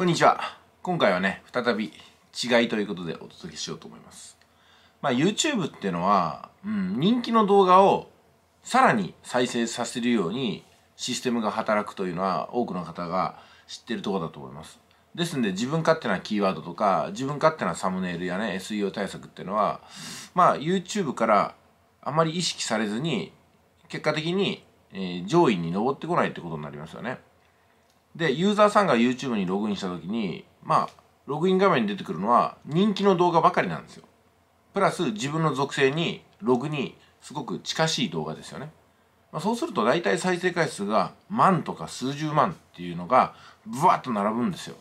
こんにちは。今回はね、再び違いということでお届けしようと思います。まあ YouTube っていうのは、うん、人気の動画をさらに再生させるようにシステムが働くというのは多くの方が知ってるとこだと思います。ですんで自分勝手なキーワードとか自分勝手なサムネイルやね SEO 対策っていうのはまあ YouTube からあまり意識されずに結果的に、えー、上位に上ってこないってことになりますよね。でユーザーさんが YouTube にログインした時にまあログイン画面に出てくるのは人気の動画ばかりなんですよプラス自分の属性にログにすごく近しい動画ですよね、まあ、そうすると大体再生回数が万とか数十万っていうのがブワッと並ぶんですよ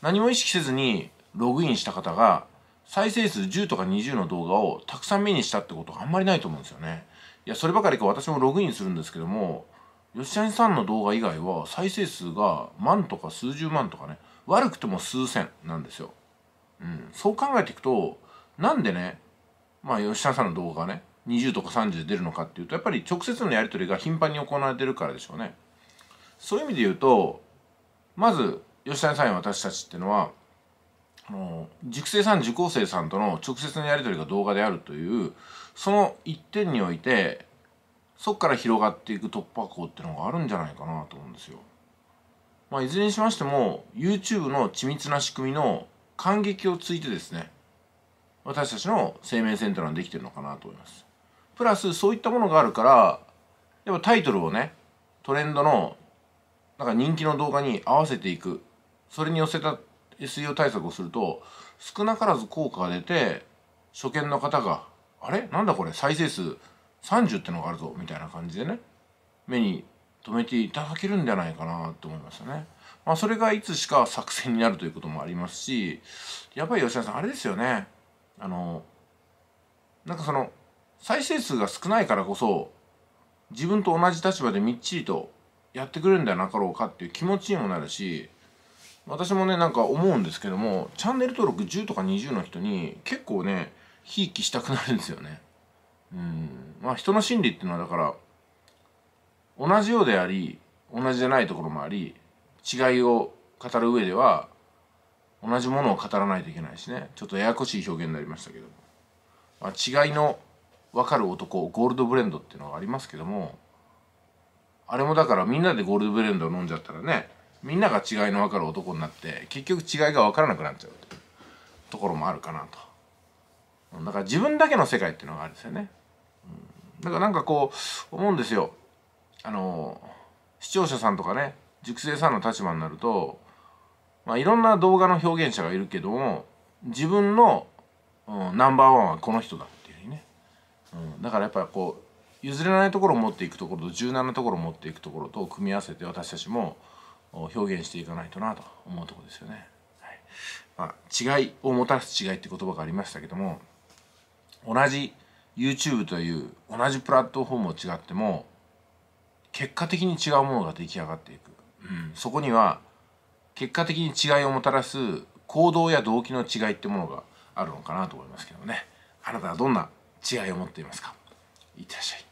何も意識せずにログインした方が再生数10とか20の動画をたくさん目にしたってことはあんまりないと思うんですよねいやそればかりか私もログインするんですけども吉谷さんの動画以外は再生数が万とか数十万とかね悪くても数千なんですよ、うん、そう考えていくとなんでねまあ吉谷さんの動画がね20とか30で出るのかっていうとやっぱり直接のやり取りが頻繁に行われてるからでしょうねそういう意味で言うとまず吉谷さんや私たちっていうのはあの熟成さん受講生さんとの直接のやり取りが動画であるというその一点においてそこから広がっていく突破口ってのがあるんじゃないかなと思うんですよ。まあ、いずれにしましても YouTube の緻密な仕組みの感激をついてですね私たちの生命センターができてるのかなと思います。プラスそういったものがあるからやっぱタイトルをねトレンドのなんか人気の動画に合わせていくそれに寄せた SEO 対策をすると少なからず効果が出て初見の方が「あれなんだこれ再生数30ってのがあるぞみたいな感じでね目に留めていただけるんじゃないかなと思いますよね。まあ、それがいつしか作戦になるということもありますしやっぱり吉田さんあれですよねあのなんかその再生数が少ないからこそ自分と同じ立場でみっちりとやってくれるんではなかろうかっていう気持ちにもなるし私もねなんか思うんですけどもチャンネル登録10とか20の人に結構ねひいきしたくなるんですよね。うんまあ人の心理っていうのはだから同じようであり同じじゃないところもあり違いを語る上では同じものを語らないといけないしねちょっとややこしい表現になりましたけども、まあ、違いの分かる男ゴールドブレンドっていうのがありますけどもあれもだからみんなでゴールドブレンドを飲んじゃったらねみんなが違いの分かる男になって結局違いが分からなくなっちゃうところもあるかなとだから自分だけの世界っていうのがあるんですよねだからなんかこう思うんですよあの視聴者さんとかね熟成さんの立場になると、まあ、いろんな動画の表現者がいるけども自分の、うん、ナンバーワンはこの人だっていうふうにね、うん、だからやっぱこう譲れないところを持っていくところと柔軟なところを持っていくところと組み合わせて私たちも表現していかないとなと思うとこですよね。はいまあ、違いをもたらす違いって言葉がありましたけども同じ YouTube という同じプラットフォームを違っても結果的に違うものが出来上がっていく、うん、そこには結果的に違いをもたらす行動や動機の違いってものがあるのかなと思いますけどねあなたはどんな違いを持っていますかいってらっしゃい